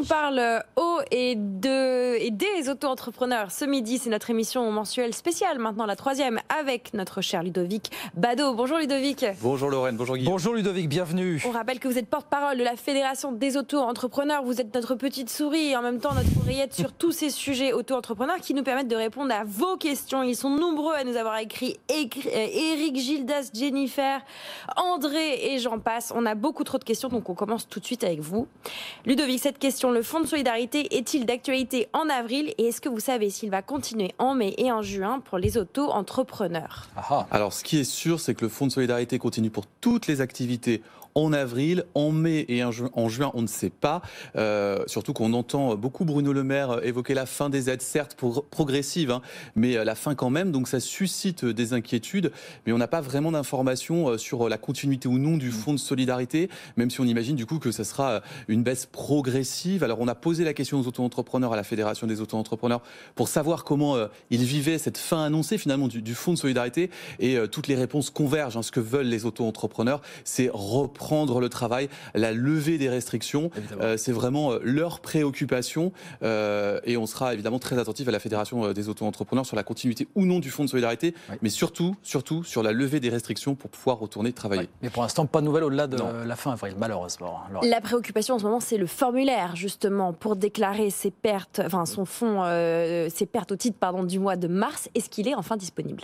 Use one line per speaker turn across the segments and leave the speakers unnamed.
On parle euh, haut et, de, et des auto-entrepreneurs. Ce midi, c'est notre émission mensuelle spéciale, maintenant la troisième, avec notre cher Ludovic Bado. Bonjour Ludovic.
Bonjour Lorraine, bonjour Guy Bonjour Ludovic, bienvenue.
On rappelle que vous êtes porte-parole de la Fédération des auto-entrepreneurs. Vous êtes notre petite souris et en même temps notre oreillette sur tous ces sujets auto-entrepreneurs qui nous permettent de répondre à vos questions. Ils sont nombreux à nous avoir écrit. écrit Eric euh, Gildas, Jennifer, André et j'en passe. On a beaucoup trop de questions, donc on commence tout de suite avec vous. Ludovic, cette question le fonds de solidarité est-il d'actualité en avril et est-ce que vous savez s'il va continuer en mai et en juin pour les auto-entrepreneurs
Alors ce qui est sûr, c'est que le fonds de solidarité continue pour toutes les activités en avril, en mai et en, juin, on ne sait pas. Euh, surtout qu'on entend beaucoup Bruno Le Maire euh, évoquer la fin des aides, certes pour, progressive, hein, mais euh, la fin quand même. Donc ça suscite des inquiétudes, mais on n'a pas vraiment d'informations sur la continuité ou non du mm. fonds de solidarité, même si on imagine du coup que ça sera une baisse progressive. Alors on a posé la question aux auto-entrepreneurs, à la Fédération des auto-entrepreneurs, pour savoir comment ils vivaient cette fin annoncée finalement du, fonds de solidarité, et toutes les réponses convergent. en hein, ce que veulent les auto-entrepreneurs, c'est reprendre prendre le travail, la levée des restrictions. Euh, c'est vraiment euh, leur préoccupation euh, et on sera évidemment très attentif à la Fédération des auto-entrepreneurs sur la continuité ou non du Fonds de solidarité, mais surtout, surtout sur la levée des restrictions pour pouvoir retourner travailler.
Mais pour l'instant, pas de nouvelles au-delà de la fin avril, malheureusement. Hein, la
préoccupation en ce moment, c'est le formulaire justement pour déclarer ses pertes, enfin son fonds, ses pertes au titre pardon, du mois de mars. Est-ce qu'il est enfin disponible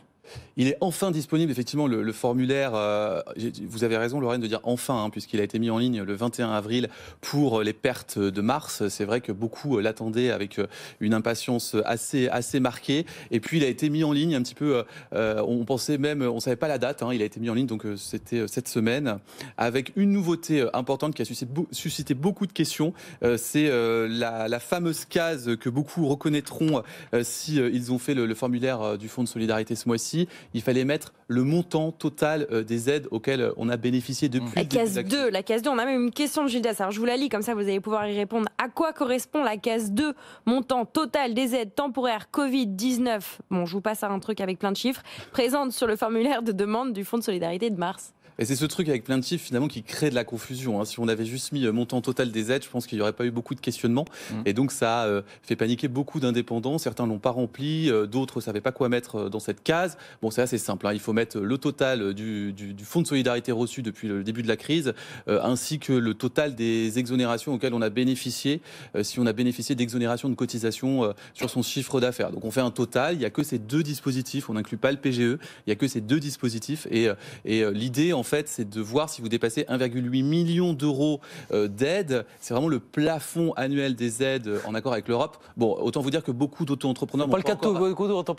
il est enfin disponible, effectivement, le, formulaire. Euh, vous avez raison, Lorraine, de dire enfin, hein, puisqu'il a été mis en ligne le 21 avril pour euh, les pertes de mars. C'est vrai que beaucoup euh, l'attendaient avec une impatience assez, assez marquée. Et puis, il a été mis en ligne un petit peu. on pensait même, on savait pas la date. Hein, il a été mis en ligne, donc c'était cette semaine, avec une nouveauté importante qui a suscité, beaucoup de questions. C'est la, fameuse case que beaucoup reconnaîtront s'ils si, ils ont fait le formulaire du Fonds de solidarité ce mois-ci il fallait mettre le montant total euh, des aides auxquelles euh, on a bénéficié depuis. Mmh. La case 2,
la case 2, on a même une question de Gilles Je vous la lis, comme ça vous allez pouvoir y répondre. À quoi correspond la case 2 Montant total des aides temporaires Covid-19. Bon, je vous passe à un truc avec plein de chiffres. Présente sur le formulaire de demande du Fonds de solidarité de mars. Et
c'est ce truc avec plein de chiffres, finalement qui crée de la confusion. Hein. Si on avait juste mis euh, montant total des aides, je pense qu'il n'y aurait pas eu beaucoup de questionnements. Mm. Et donc ça a euh, fait paniquer beaucoup d'indépendants. Certains l'ont pas rempli, euh, d'autres ne savaient pas quoi mettre dans cette case. Bon, c'est assez simple. Hein. Il faut mettre le total du, fonds de solidarité reçu depuis le début de la crise, ainsi que le total des exonérations auxquelles on a bénéficié, si on a bénéficié d'exonérations de cotisations sur son chiffre d'affaires. Donc on fait un total. Il n'y a que ces deux dispositifs. On n'inclut pas le PGE. Il n'y a que ces deux dispositifs. Et, et l'idée en fait, c'est de voir si vous dépassez 1,8 million d'euros euh, d'aide. C'est vraiment le plafond annuel des aides euh, en accord avec l'Europe. Bon, autant vous dire que beaucoup d'auto-entrepreneurs. Pas le cas beaucoup dauto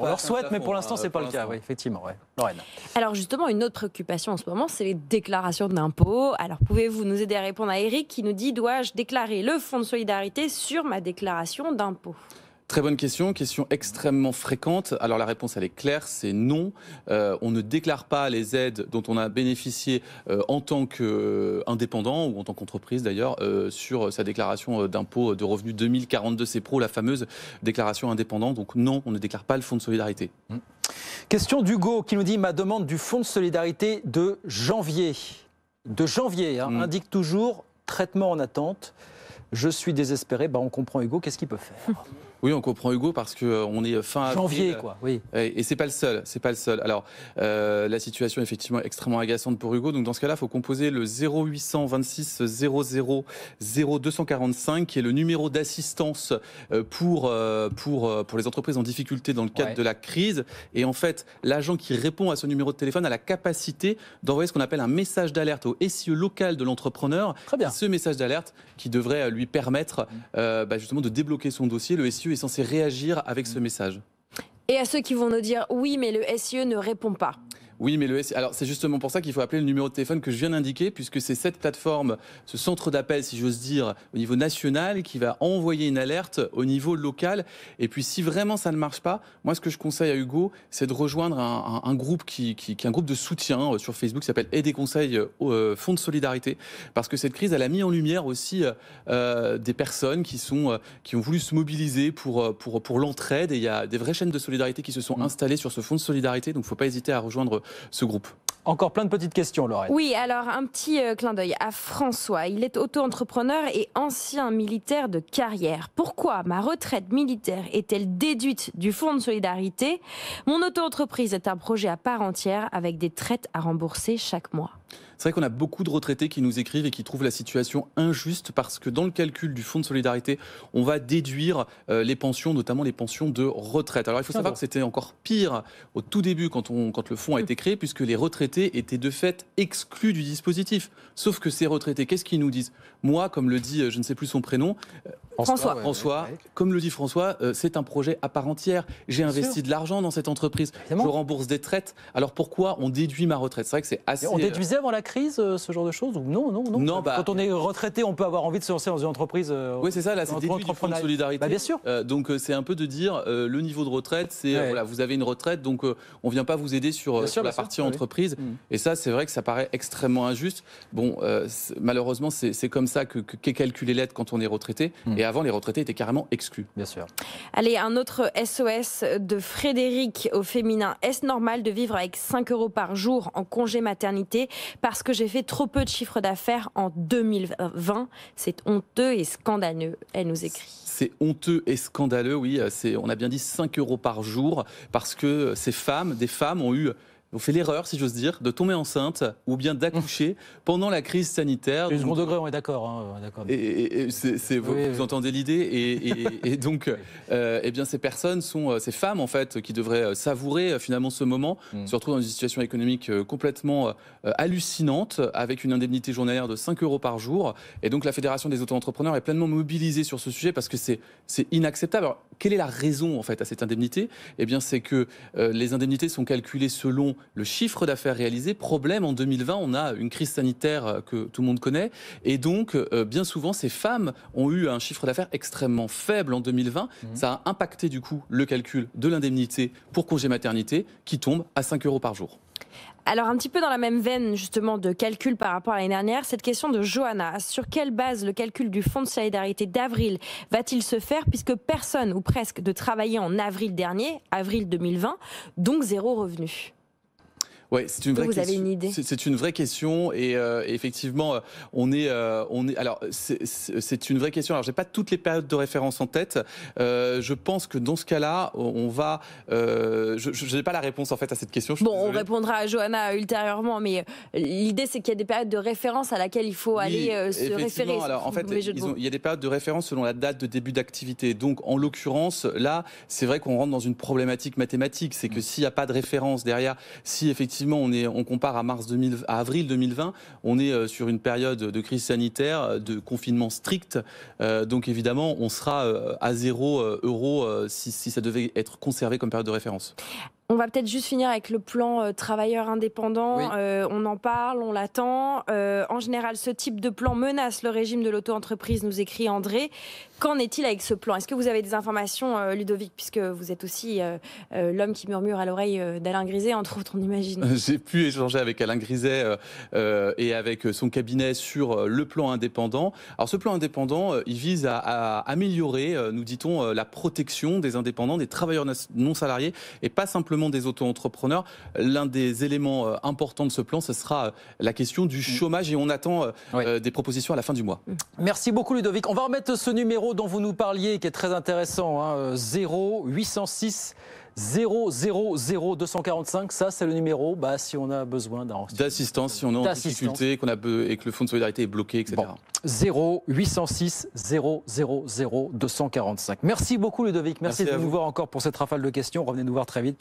on leur souhaite, mais pour l'instant, euh, c'est pas le cas. effectivement. Ouais.
Alors justement, une autre préoccupation en ce moment, c'est les déclarations d'impôts. Alors pouvez-vous nous aider à répondre à Eric qui nous dit dois-je déclarer le fonds de solidarité sur ma déclaration d'impôts ?»
Très bonne question, question extrêmement fréquente. Alors la réponse elle est claire, c'est non. Euh, on ne déclare pas les aides dont on a bénéficié euh, en tant qu'indépendant euh, ou en tant qu'entreprise d'ailleurs sur sa déclaration d'impôt de revenus 2042 CEPRO, la fameuse déclaration indépendante. Donc non, on ne déclare pas
le fonds de solidarité. Mmh. Question d'Hugo qui nous dit ma demande du fonds de solidarité de janvier. De janvier, hein, mmh. indique toujours traitement en attente. Je suis désespéré. Bah, on comprend Hugo, qu'est-ce qu'il peut faire
oui, on comprend Hugo parce qu'on euh, est euh, fin janvier, quoi. Oui. Et, c'est pas le seul, c'est pas le seul. Alors euh, la situation est effectivement extrêmement agaçante pour Hugo. Donc dans ce cas-là, il faut composer le 0826 00 0245 qui est le numéro d'assistance pour pour pour les entreprises en difficulté dans le cadre de la crise. Et en fait, l'agent qui répond à ce numéro de téléphone a la capacité d'envoyer ce qu'on appelle un message d'alerte au SIE local de l'entrepreneur. Ce message d'alerte qui devrait lui permettre mmh. bah, justement de débloquer son dossier. Le SIE est censé réagir avec ce mm. message
Et à ceux qui vont nous dire oui, mais le SIE ne répond pas.
Oui, mais le Alors, c'est justement pour ça qu'il faut appeler le numéro de téléphone que je viens d'indiquer, puisque c'est cette plateforme, ce centre d'appel, si j'ose dire, au niveau national, qui va envoyer une alerte au niveau local. Et puis, si vraiment ça ne marche pas, moi, ce que je conseille à Hugo, c'est de rejoindre un, groupe qui, qui, est un groupe de soutien euh, sur Facebook qui s'appelle Aider Conseil euh, au euh, Fonds de Solidarité, parce que cette crise, elle a mis en lumière aussi des personnes qui, sont, qui ont voulu se mobiliser pour, pour, pour l'entraide. Et il y a des vraies chaînes de solidarité qui se sont mmh. installées sur ce fonds de solidarité. Donc, il ne faut pas hésiter à rejoindre ce groupe. Encore plein de petites questions,
Laurette. Oui,
alors un petit euh, clin d'œil à François. Il est auto-entrepreneur et ancien militaire de carrière. Pourquoi ma retraite militaire est-elle déduite du Fonds de solidarité Mon auto-entreprise est un projet à part entière avec des traites à rembourser chaque mois.
C'est vrai qu'on a beaucoup de retraités qui nous écrivent et qui trouvent la situation injuste parce que dans le calcul du fonds de solidarité, on va déduire euh, les pensions, notamment les pensions de retraite. Alors il faut ah savoir que c'était encore pire au tout début quand, on, quand le fonds a hum. été créé puisque les retraités étaient de fait exclus du dispositif. Sauf que ces retraités, qu'est-ce qu'ils nous disent Moi, comme le dit, euh, je ne sais plus son prénom, euh, François. François, comme le dit François, c'est un projet à part entière. J'ai investi de l'argent dans cette entreprise. Je rembourse des traites. Alors pourquoi on déduit ma retraite C'est vrai que c'est assez
avant la crise, euh, ce genre de choses ou non, non, non,
Quand bah, on est retraité, on peut avoir envie de se lancer dans une entreprise.
Euh, oui, c'est ça, la c'est du de solidarité. Bah, bien sûr.
Euh, donc, c'est un peu de dire le niveau de retraite, c'est voilà, vous avez une retraite, donc on on vient pas vous aider sur, la partie ah entreprise. Mmh. Et ça, c'est vrai que ça paraît extrêmement injuste. Bon, malheureusement, c'est comme ça que qu'est calculé l'aide quand on est retraité. Mmh. Et avant, les retraités étaient carrément exclus. Bien sûr.
Allez, un autre SOS de Frédéric au féminin. Est-ce normal de vivre avec 5 euros par jour en congé maternité parce que j'ai fait trop peu de chiffre d'affaires en 2020. C'est honteux et scandaleux, elle nous écrit.
C'est honteux et scandaleux, oui. Euh, on a bien dit 5 euros par jour parce que euh, ces femmes, des femmes ont eu vous fait l'erreur, si j'ose dire, de tomber enceinte ou bien d'accoucher pendant la crise sanitaire. du second
degré, on est d'accord. et, vous,
entendez l'idée. Et, donc, euh, eh bien, ces personnes sont euh, ces femmes, en fait, qui devraient euh, savourer finalement ce moment, mm. se retrouvent dans une situation économique complètement hallucinante, avec une indemnité journalière de 5 euros par jour. Et donc, la Fédération des auto-entrepreneurs est pleinement mobilisée sur ce sujet parce que c'est inacceptable. Quelle est la raison en fait à cette indemnité Eh bien, c'est que euh, les indemnités sont calculées selon le chiffre d'affaires réalisé. Problème en 2020, on a une crise sanitaire euh, que tout le monde connaît, et donc euh, bien souvent ces femmes ont eu un chiffre d'affaires extrêmement faible en 2020. Mmh. Ça a impacté du coup le calcul de l'indemnité pour congé maternité qui tombe à 5 euros par jour.
Alors un petit peu dans la même veine justement de calcul par rapport à l'année dernière, cette question de Johanna, sur quelle base le calcul du Fonds de solidarité d'avril va-t-il se faire puisque personne ou presque de travailler en avril dernier, avril 2020, donc zéro revenu
oui, c'est une, vraie vous question. Avez une idée C'est une vraie question et euh, effectivement, euh, on est, euh, on est. Alors, c'est une vraie question. Alors, j'ai pas toutes les périodes de référence en tête. je pense que dans ce cas-là, on va. je n'ai pas la réponse en fait à cette question. bon, on
répondra à Johanna ultérieurement, mais l'idée c'est qu'il y a des périodes de référence à laquelle il faut aller se référer. Alors, en fait, il
y a des périodes de référence selon la date de début d'activité. Donc, en l'occurrence, là, c'est vrai qu'on rentre dans une problématique mathématique. C'est que mm. s'il n'y a pas de référence derrière, si effectivement effectivement, on, compare à, mars à avril 2020, on est euh, sur une période de crise sanitaire, euh, de confinement strict. Euh, donc évidemment, on sera à 0 euros si, si ça devait être conservé comme période de référence.
On va peut-être juste finir avec le plan euh, travailleur indépendant. Euh, on en parle, on l'attend. Euh, en général, ce type de plan menace le régime de l'auto-entreprise, nous écrit André. Qu'en est-il avec ce plan Est-ce que vous avez des informations, Ludovic, puisque vous êtes aussi l'homme qui murmure à l'oreille d'Alain Griset, entre autres, on imagine
J'ai pu échanger avec Alain Griset et avec son cabinet sur le plan indépendant. Alors ce plan indépendant, il vise à, à améliorer, nous dit-on, la protection des indépendants, des travailleurs non salariés, et pas simplement des auto-entrepreneurs, l'un des éléments euh, importants de ce plan, ce sera euh, la question du mm. chômage et on attend euh, des propositions à la fin du mois. Mm.
Merci beaucoup Ludovic. On va remettre ce numéro dont vous nous parliez qui est très intéressant, hein, 0 806 000 245, ça c'est le numéro bah, si on a besoin
d'assistance, si on est en difficulté qu'on a et que le fonds de solidarité est bloqué, etc. Bon.
0 806 000 245. Merci beaucoup Ludovic, merci, de nous voir encore pour cette rafale de questions. Revenez nous voir très vite.